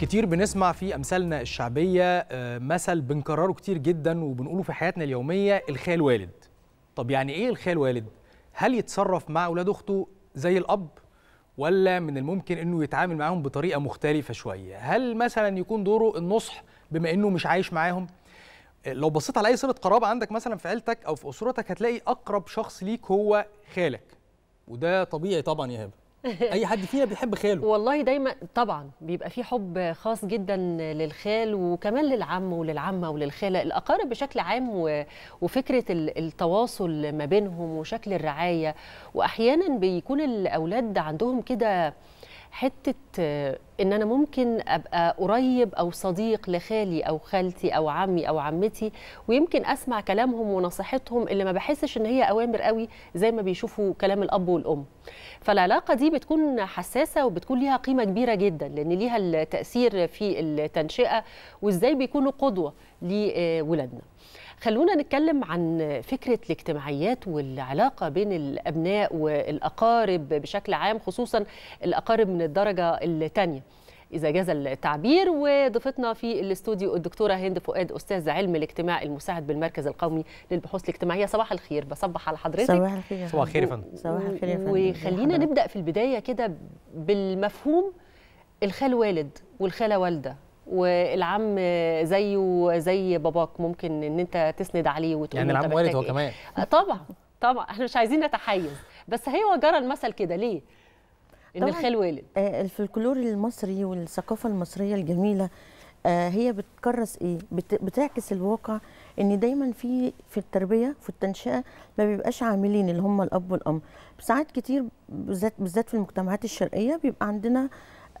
كتير بنسمع في امثالنا الشعبيه آه، مثل بنكرره كتير جدا وبنقوله في حياتنا اليوميه الخال والد طب يعني ايه الخال والد هل يتصرف مع اولاد اخته زي الاب ولا من الممكن انه يتعامل معاهم بطريقه مختلفه شويه هل مثلا يكون دوره النصح بما انه مش عايش معاهم آه، لو بصيت على اي صله قرابه عندك مثلا في عيلتك او في اسرتك هتلاقي اقرب شخص ليك هو خالك وده طبيعي طبعا يا هبه اي حد فينا بيحب خاله والله دايما طبعا بيبقى في حب خاص جدا للخال وكمان للعم وللعمه وللخاله الاقارب بشكل عام و... وفكره التواصل ما بينهم وشكل الرعايه واحيانا بيكون الاولاد عندهم كده حته آه، ان انا ممكن ابقى قريب او صديق لخالي او خالتي او عمي او عمتي ويمكن اسمع كلامهم ونصيحتهم اللي ما بحسش ان هي اوامر قوي زي ما بيشوفوا كلام الاب والام فالعلاقه دي بتكون حساسه وبتكون ليها قيمه كبيره جدا لان ليها التاثير في التنشئه وازاي بيكونوا قدوه لولادنا خلونا نتكلم عن فكرة الاجتماعيات والعلاقة بين الأبناء والأقارب بشكل عام خصوصا الأقارب من الدرجة الثانية إذا جاز التعبير وضيفتنا في الاستوديو الدكتورة هند فؤاد أستاذ علم الاجتماع المساعد بالمركز القومي للبحوث الاجتماعية صباح الخير بصبح على حضرتك صباح الخير صباح الخير يا فندم صباح الخير يا فندم وخلينا نبدأ في البداية كده بالمفهوم الخال والد والخالة والدة والعم زيه زي باباك ممكن ان انت تسند عليه وتقول يعني العم والد هو إيه. كمان آه، طبعا طبعا احنا مش عايزين نتحيز بس هي جرى المثل كده ليه؟ ان الخال والد الفلكلور آه، المصري والثقافه المصريه الجميله آه، هي بتكرس ايه؟ بتعكس الواقع ان دايما في في التربيه في التنشئه ما بيبقاش عاملين اللي هم الاب والام ساعات كتير بالذات بالذات في المجتمعات الشرقيه بيبقى عندنا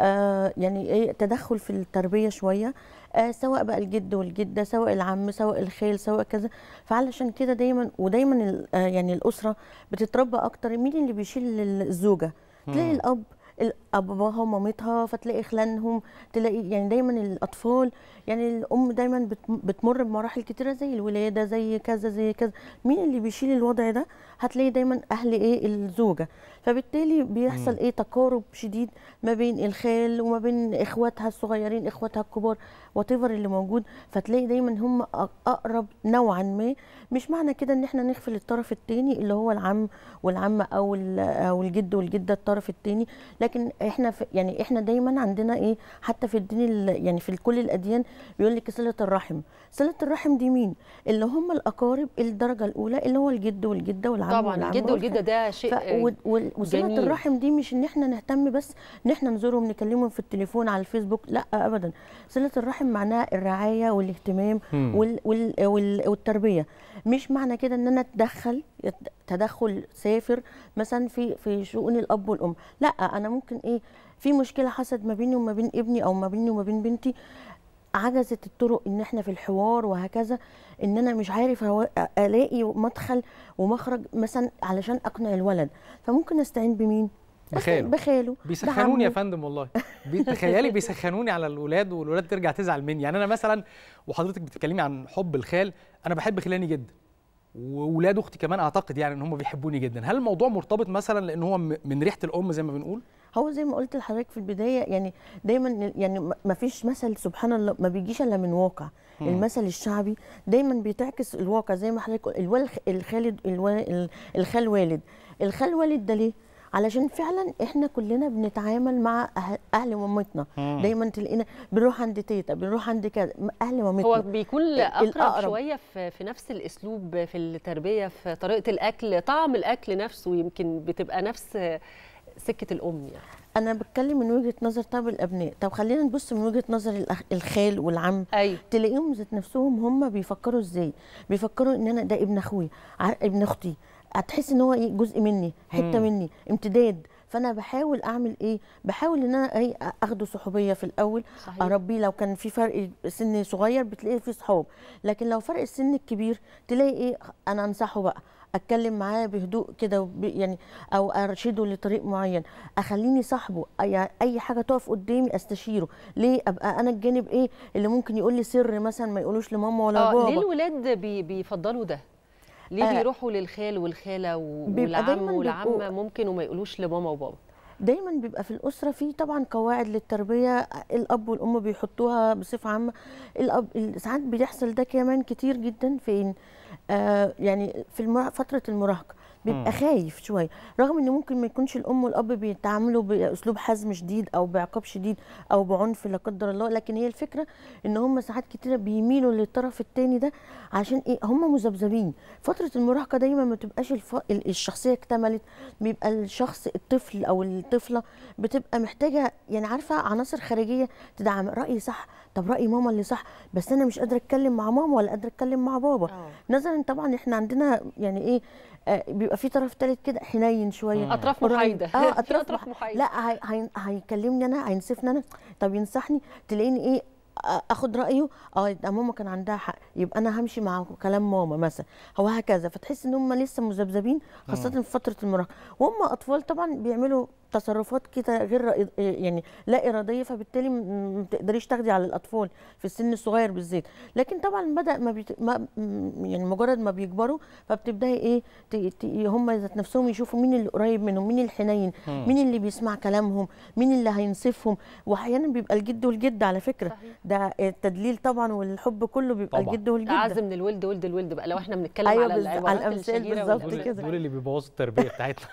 آه، يعني ايه تدخل في التربيه شويه آه، سواء بقى الجد والجده سواء العم سواء الخال سواء كذا فعلشان كده دايما ودايما آه، يعني الاسره بتتربى اكتر مين اللي بيشيل الزوجه تلاقي الاب باباها ومامتها فتلاقي خلانهم تلاقي يعني دايما الاطفال يعني الام دايما بتمر بمراحل كتيره زي الولاده زي كذا زي كذا مين اللي بيشيل الوضع ده هتلاقي دايما اهل ايه الزوجه فبالتالي بيحصل ايه تقارب شديد ما بين الخال وما بين اخواتها الصغيرين اخواتها الكبار وات اللي موجود فتلاقي دايما هم اقرب نوعا ما مش معنى كده ان احنا نغفل الطرف الثاني اللي هو العم والعمه او او الجد والجده الطرف الثاني لكن احنا يعني احنا دايما عندنا ايه حتى في الدين يعني في كل الاديان بيقول لك صله الرحم صله الرحم دي مين اللي هم الاقارب الدرجه الاولى اللي هو الجد والجده والعم طبعا والعم الجد والجده ده شيء وصله الرحم دي مش ان احنا نهتم بس ان احنا نزورهم نكلمهم في التليفون على الفيسبوك لا ابدا صله الرحم معناها الرعايه والاهتمام وال وال وال والتربيه مش معنى كده ان انا اتدخل تدخل سافر مثلا في في شؤون الاب والام لا انا ممكن ايه في مشكله حصلت ما بيني وما بين ابني او ما بيني وما بين بنتي عجزت الطرق ان احنا في الحوار وهكذا ان انا مش عارف الاقي مدخل ومخرج مثلا علشان اقنع الولد فممكن استعين بمين بخاله بخاله بيسخنوني يا فندم والله تخيلي بيسخنوني على الاولاد والولاد ترجع تزعل مني يعني انا مثلا وحضرتك بتتكلمي عن حب الخال انا بحب خلاني جدا واولاد اختي كمان اعتقد يعني ان هم بيحبوني جدا هل الموضوع مرتبط مثلا لان هو من ريحه الام زي ما بنقول هو زي ما قلت لحضرتك في البدايه يعني دايما يعني ما فيش مثل سبحان الله ما بيجيش الا من واقع مم. المثل الشعبي دايما بيتعكس الواقع زي ما حضرتك الخال الخالد الخال والد الخال والد ده ليه علشان فعلا احنا كلنا بنتعامل مع أه-، اهل مامتنا دايما تلاقينا بنروح عند تيتا بنروح عند كذا اهل مامتنا هو بيكون اقرب شويه في, في نفس الاسلوب في التربيه في طريقه الاكل طعم الاكل نفسه يمكن بتبقى نفس سكه الام يعني انا بتكلم من وجهه نظر طب الابناء طب خلينا نبص من وجهه نظر الخال والعم أيوة. تلاقيهم ذات نفسهم هم بيفكروا ازاي بيفكروا ان انا ده ابن اخويا ابن اختي هتحس ان هو ايه جزء مني حته مني امتداد فانا بحاول اعمل ايه بحاول ان انا ايه اخده صحوبيه في الاول صحيح. اربيه لو كان في فرق سن صغير بتلاقي في صحاب لكن لو فرق السن الكبير تلاقي ايه انا انصحه بقى اتكلم معاه بهدوء كده يعني او ارشده لطريق معين اخليني صاحبه أي, اي حاجه تقف قدامي استشيره ليه ابقى انا الجانب ايه اللي ممكن يقول لي سر مثلا ما يقولوش لماما ولا آه، بابا ليه الولاد بيفضلوا ده ليه آه. بيروحوا للخال والخاله والعم والعمه ممكن وما يقولوش لماما وبابا دايما بيبقى في الاسره في طبعا قواعد للتربيه الاب والام بيحطوها بصفه عامه الاب ساعات بيحصل ده كمان كتير جدا فين آه يعني في فتره المراهقه بيبقى خايف شويه رغم ان ممكن ما يكونش الام والاب بيتعاملوا باسلوب حزم شديد او بعقاب شديد او بعنف لا قدر الله لكن هي الفكره ان هم ساعات كتيره بيميلوا للطرف الثاني ده عشان ايه هم مذبذبين فتره المراهقه دايما ما تبقاش الف... الشخصيه اكتملت بيبقى الشخص الطفل او الطفله بتبقى محتاجه يعني عارفه عناصر خارجيه تدعم رايي صح طب راي ماما اللي صح بس انا مش قادره اتكلم مع ماما ولا قادره اتكلم مع بابا نظرا آه. طبعا احنا عندنا يعني ايه آه، بيبقى في طرف ثالث كده حنين شويه اطراف محايده اه اطراف, أطراف محايده لا هي... هي... هيكلمني انا هينصفني انا طب ينصحني تلاقيني ايه اخد رايه اه يبقى ماما كان عندها حق يبقى انا همشي مع كلام ماما مثلا هو هكذا فتحس ان هم لسه مذبذبين خاصه في فتره المراهقه وهم اطفال طبعا بيعملوا تصرفات كده غير يعني لا اراديه فبالتالي ما تقدريش تاخدي على الاطفال في السن الصغير بالذات لكن طبعا بدا ما, بيت... ما يعني مجرد ما بيكبروا فبتبداي ايه ت... ت... هم ذات نفسهم يشوفوا مين اللي قريب منهم مين الحنين مين اللي بيسمع كلامهم مين اللي هينصفهم واحيانا بيبقى الجد والجد على فكره صحيح. ده التدليل طبعا والحب كله بيبقى طبعا. الجد والجد ده من الولد ولد الولد بقى لو احنا بنتكلم أيوة على الامثال بالظبط كده دول اللي بيبوظوا التربيه بتاعتنا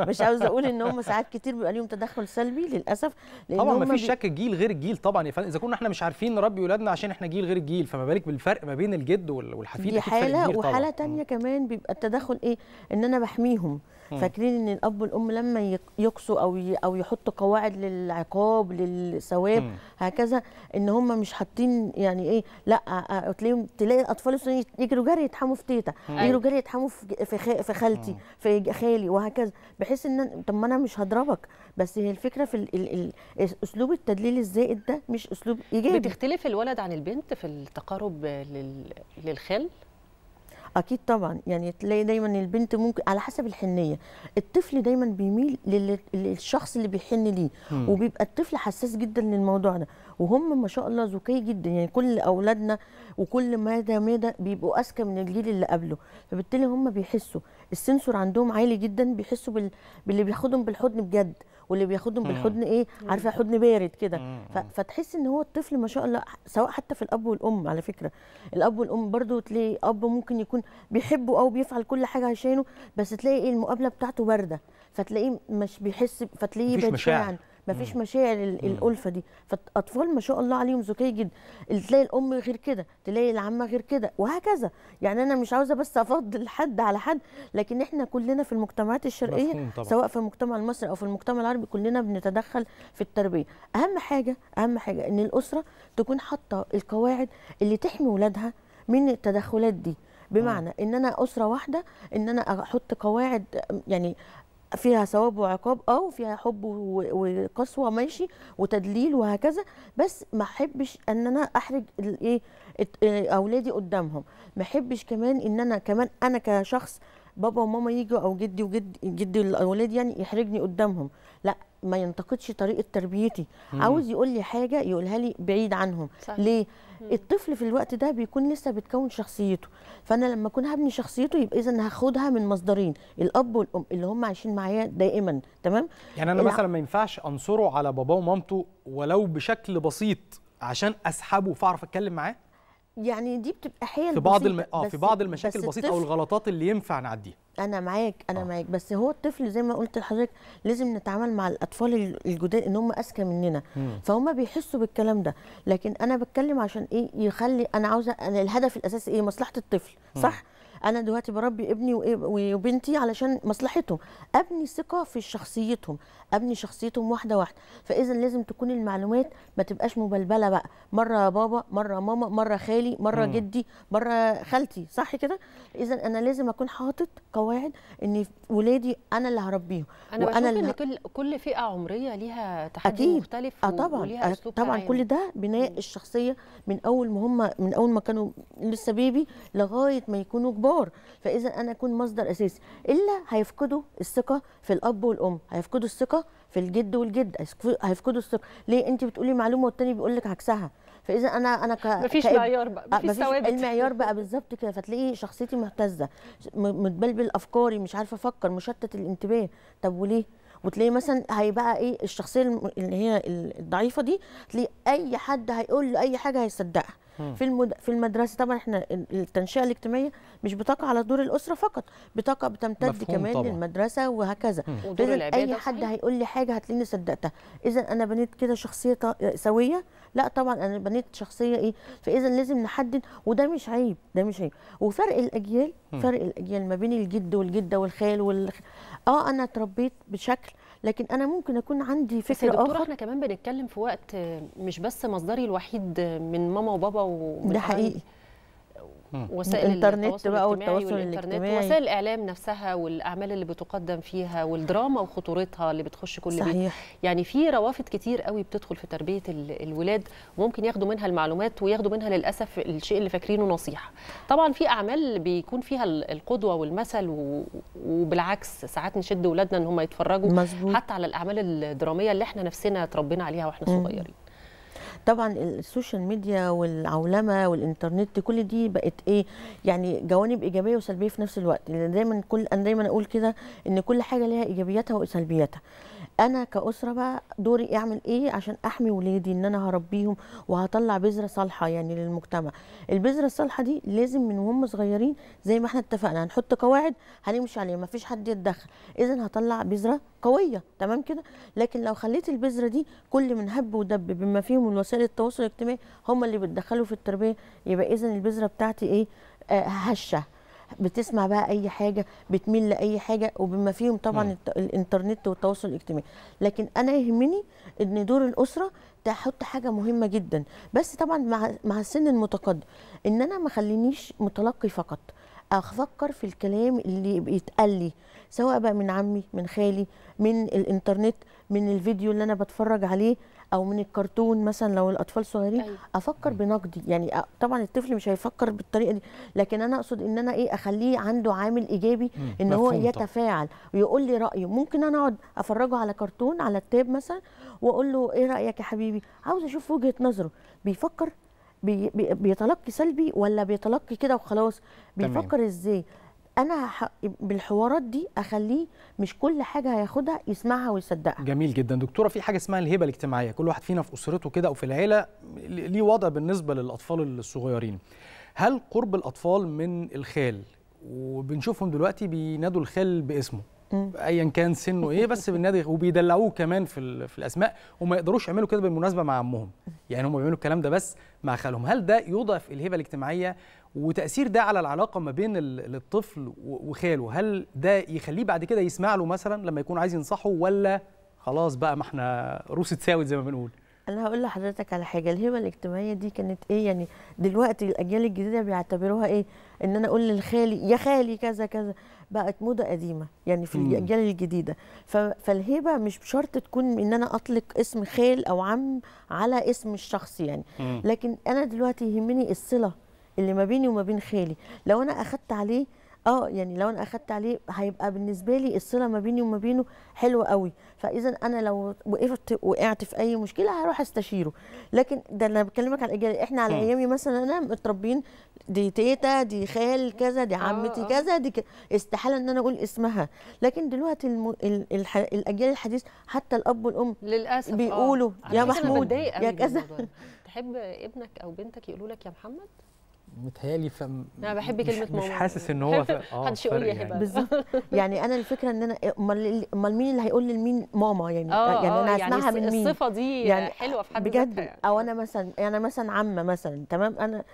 مش عاوزه اقول ان هم ساعات ساعات كتير بيبقى ليهم تدخل سلبي للاسف طبعا ما فيش شك الجيل غير الجيل طبعا يا فندم اذا كنا احنا مش عارفين نربي اولادنا عشان احنا جيل غير الجيل فما بالك بالفرق ما بين الجد والحفيد دي حاله وحاله ثانيه كمان بيبقى التدخل ايه ان انا بحميهم فاكرين ان الاب والام لما يقصوا او او يحطوا قواعد للعقاب للثواب هكذا ان هم مش حاطين يعني ايه لا تلاقيهم تلاقي الاطفال يجروا جري يتحموا في تيتا يجروا جري يتحموا في خالتي في خالي وهكذا بحيث ان طب ما انا مش هد هضربك بس هي الفكره في اسلوب التدليل الزائد ده مش اسلوب ايجابي بتختلف الولد عن البنت في التقارب للخل اكيد طبعا يعني تلاقي دايما البنت ممكن على حسب الحنيه الطفل دايما بيميل للشخص اللي بيحن ليه وبيبقى الطفل حساس جدا للموضوع ده وهم ما شاء الله ذكي جدا يعني كل اولادنا وكل مادة مادة بيبقوا اذكى من الجيل اللي قبله فبالتالي هم بيحسوا السنسور عندهم عالي جدا بيحسوا بال... باللي بياخدهم بالحضن بجد واللي بياخدهم بالحضن ايه عارفه حضن بارد كده فتحس ان هو الطفل ما شاء الله سواء حتى في الاب والام على فكره الاب والام برضو تلاقي اب ممكن يكون بيحبه او بيفعل كل حاجه عشانه بس تلاقي ايه المقابله بتاعته بارده فتلاقيه مش بيحس فتلاقيه بعيد مفيش مشاعر الالفه دي فالاطفال ما شاء الله عليهم ذكي جدا تلاقي الام غير كده تلاقي العمه غير كده وهكذا يعني انا مش عاوزه بس افضل حد على حد لكن احنا كلنا في المجتمعات الشرقيه سواء في المجتمع المصري او في المجتمع العربي كلنا بنتدخل في التربيه اهم حاجه اهم حاجه ان الاسره تكون حاطه القواعد اللي تحمي ولادها من التدخلات دي بمعنى ان انا اسره واحده ان انا احط قواعد يعني فيها ثواب وعقاب اه وفيها حب وقسوه ماشي وتدليل وهكذا بس ما احبش ان انا احرج الايه إيه، اولادي قدامهم ما احبش كمان ان انا كمان انا كشخص بابا وماما يجوا او جدي وجد جدي الاولاد يعني يحرجني قدامهم لا ما ينتقدش طريقه تربيتي مم. عاوز يقول لي حاجه يقولها لي بعيد عنهم صح. ليه مم. الطفل في الوقت ده بيكون لسه بتكون شخصيته فانا لما اكون هبني شخصيته يبقى اذا هاخدها من مصدرين الاب والام اللي هم عايشين معايا دائما تمام يعني انا الع... مثلا ما ينفعش انصره على باباه ومامته ولو بشكل بسيط عشان اسحبه فاعرف اتكلم معاه يعني دي بتبقى حيل في بعض الم... اه في بعض المشاكل البسيطه الطفل... او الغلطات اللي ينفع نعديها انا معاك انا آه. معاك بس هو الطفل زي ما قلت لحضرتك لازم نتعامل مع الاطفال الجداد ان هم اذكى مننا فهم بيحسوا بالكلام ده لكن انا بتكلم عشان ايه يخلي انا عاوزه انا الهدف الاساسي ايه مصلحه الطفل صح مم. انا دلوقتي بربي ابني وبنتي علشان مصلحتهم ابني ثقه في شخصيتهم ابني شخصيتهم واحده واحده فاذا لازم تكون المعلومات ما تبقاش مبلبله بقى مره بابا مره ماما مره خالي مره مم. جدي مره خالتي صح كده اذا انا لازم اكون حاطط قواعد ان ولادي انا اللي هربيهم انا وانا بشوف ان كل كل فئه عمريه ليها تحدي أكيد. مختلف اه طبعا وليها آه أسلوب طبعا تعين. كل ده بناء الشخصيه من اول ما هم من اول ما كانوا لسه بيبي لغايه ما يكونوا كبار الكبار فاذا انا اكون مصدر اساسي الا هيفقدوا الثقه في الاب والام هيفقدوا الثقه في الجد والجد هيفقدوا الثقه ليه انت بتقولي معلومه والتاني بيقول لك عكسها فاذا انا انا ك مفيش كأب... معيار بقى آه، مفيش, ثوابت المعيار بقى بالظبط كده فتلاقي شخصيتي مهتزه متبلبل افكاري مش عارفه افكر مشتت الانتباه طب وليه وتلاقي مثلا هيبقى ايه الشخصيه اللي هي الضعيفه دي تلاقي اي حد هيقول له اي حاجه هيصدقها في المد... في المدرسه طبعا احنا التنشئه الاجتماعيه مش بتقع على دور الاسره فقط بتقع بتمتد كمان طبعا. للمدرسه وهكذا العباده اي حد هيقول لي حاجه هتلاقيني صدقتها اذا انا بنيت كده شخصيه سويه لا طبعا انا بنيت شخصيه ايه فاذا لازم نحدد وده مش عيب ده مش عيب وفرق الاجيال فرق الاجيال يعني ما بين الجد والجده والخال وال اه انا اتربيت بشكل لكن انا ممكن اكون عندي فكر بس يا احنا كمان بنتكلم في وقت مش بس مصدري الوحيد من ماما وبابا ومن ده حقيقي وسائل الانترنت بقى والتواصل الاجتماعي وسائل الاعلام نفسها والاعمال اللي بتقدم فيها والدراما وخطورتها اللي بتخش كل صحيح. بيت يعني في روافد كتير قوي بتدخل في تربيه الولاد ممكن ياخدوا منها المعلومات وياخدوا منها للاسف الشيء اللي فاكرينه نصيحه طبعا في اعمال بيكون فيها القدوه والمثل وبالعكس ساعات نشد ولادنا ان هم يتفرجوا مزبوط. حتى على الاعمال الدراميه اللي احنا نفسنا اتربينا عليها واحنا صغيرين طبعا السوشيال ميديا والعولمه والانترنت كل دي بقت ايه يعني جوانب ايجابيه وسلبيه في نفس الوقت لان دايما كل انا دايما اقول كده ان كل حاجه ليها ايجابياتها وسلبياتها انا كاسره بقى دوري اعمل ايه عشان احمي ولادي ان انا هربيهم وهطلع بذره صالحه يعني للمجتمع البذره الصالحه دي لازم من وهم صغيرين زي ما احنا اتفقنا هنحط قواعد هنمشي عليها ما فيش حد يتدخل اذا هطلع بذره قويه تمام كده لكن لو خليت البذره دي كل من هب ودب بما فيهم وسائل التواصل الاجتماعي هم اللي بيتدخلوا في التربيه يبقى اذا البذره بتاعتي ايه آه هشه بتسمع بقى اي حاجه بتميل لاي حاجه وبما فيهم طبعا م. الانترنت والتواصل الاجتماعي لكن انا يهمني ان دور الاسره تحط حاجه مهمه جدا بس طبعا مع مع السن المتقدم ان انا ما خلينيش متلقي فقط افكر في الكلام اللي بيتقال لي سواء بقى من عمي من خالي من الانترنت من الفيديو اللي انا بتفرج عليه او من الكرتون مثلا لو الاطفال صغيرين أيوة. افكر بنقدي يعني طبعا الطفل مش هيفكر بالطريقه دي لكن انا اقصد ان انا ايه اخليه عنده عامل ايجابي ان هو يتفاعل ويقول لي رايه ممكن انا اقعد افرجه على كرتون على التاب مثلا واقول له ايه رايك يا حبيبي عاوز اشوف وجهه نظره بيفكر بي بيتلقي سلبي ولا بيتلقي كده وخلاص بيفكر تمام. ازاي انا ح... بالحوارات دي اخليه مش كل حاجه هياخدها يسمعها ويصدقها جميل جدا دكتوره في حاجه اسمها الهبه الاجتماعيه كل واحد فينا في اسرته كده او في العيله ليه وضع بالنسبه للاطفال الصغيرين هل قرب الاطفال من الخال وبنشوفهم دلوقتي بينادوا الخال باسمه ايا كان سنه ايه بس بالنادي وبيدلعوه كمان في في الاسماء وما يقدروش يعملوا كده بالمناسبه مع عمهم يعني هم بيعملوا الكلام ده بس مع خالهم هل ده يضعف الهبه الاجتماعيه وتاثير ده على العلاقه ما بين الطفل وخاله هل ده يخليه بعد كده يسمع له مثلا لما يكون عايز ينصحه ولا خلاص بقى ما احنا روس اتساوت زي ما بنقول انا هقول لحضرتك على حاجه الهبه الاجتماعيه دي كانت ايه يعني دلوقتي الاجيال الجديده بيعتبروها ايه ان انا اقول للخالي يا خالي كذا كذا بقت موضه قديمه يعني في الاجيال الجديده فالهبه مش بشرط تكون ان انا اطلق اسم خال او عم على اسم الشخص يعني لكن انا دلوقتي يهمني الصله اللي ما بيني وما بين خالي لو انا اخدت عليه اه يعني لو انا اخدت عليه هيبقى بالنسبه لي الصله ما بيني وما بينه حلوه قوي فاذا انا لو وقفت وقعت في اي مشكله هروح استشيره لكن ده انا بكلمك على الاجيال احنا على ايامي مثلا انا متربيين دي تيتا دي خال كذا دي عمتي آه، آه. كذا دي استحاله ان انا اقول اسمها لكن دلوقتي الم... ال... الح... الاجيال الحديث حتى الاب والام للاسف آه. بيقولوا يا محمود يا كذا تحب ابنك او بنتك يقولوا لك يا محمد متهيألي ف انا بحب كلمه مش ماما مش حاسس ان هو ف... آه، حدش يقول لي هبه يعني. بالظبط يعني انا الفكره ان انا امال مين اللي هيقول لمين ماما يعني أوه يعني انا آه، يعني اسمعها يعني من مين الصفه دي يعني حلوه في حد بجد يعني. او انا مثلا يعني مثلا عمه مثلا تمام انا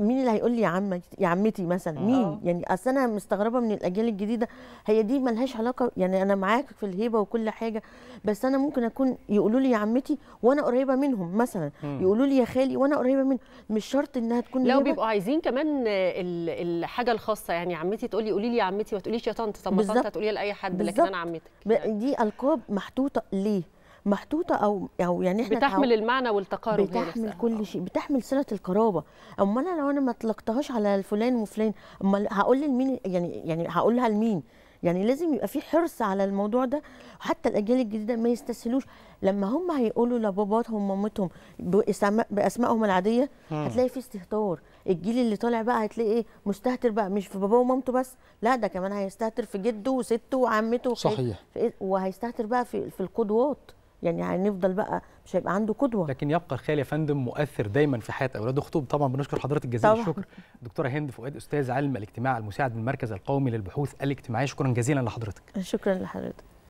مين اللي هيقول لي يا عمك يا عمتي مثلا اه. مين أوه. يعني اصل انا مستغربه من الاجيال الجديده هي دي ملهاش علاقه يعني انا معاك في الهيبه وكل حاجه بس انا ممكن اكون يقولوا لي يا عمتي وانا قريبه منهم مثلا يقولوا لي يا خالي وانا قريبه منهم مش شرط انها تكون لو بيبقوا عايزين كمان الحاجه الخاصه يعني عمتي تقول لي قولي لي يا عمتي ما تقوليش يا طنط طب ما طنط هتقوليها لاي حد لكن انا عمتك دي القاب محطوطه ليه محطوطه او او يعني احنا بتحمل تحو... المعنى والتقارب بتحمل كل شيء بتحمل صله القرابه امال انا لو انا ما اطلقتهاش على فلان وفلان امال هقول لمين يعني يعني هقولها لمين يعني لازم يبقى في حرص على الموضوع ده حتى الاجيال الجديده ما يستسهلوش لما هم هيقولوا لباباتهم ومامتهم باسمائهم العاديه هتلاقي في استهتار الجيل اللي طالع بقى هتلاقي ايه مستهتر بقى مش في باباه ومامته بس لا ده كمان هيستهتر في جده وسته وعمته صحيح إيه؟ وهيستهتر بقى في في القدوات يعني هنفضل بقى مش هيبقى عنده قدوه لكن يبقى الخيال يا فندم مؤثر دايما في حياه اولاد خطوب طبعا بنشكر حضرتك جزيل الشكر دكتوره هند فؤاد استاذ علم الاجتماع المساعد بالمركز القومي للبحوث الاجتماعيه شكرا جزيلا لحضرتك شكرا لحضرتك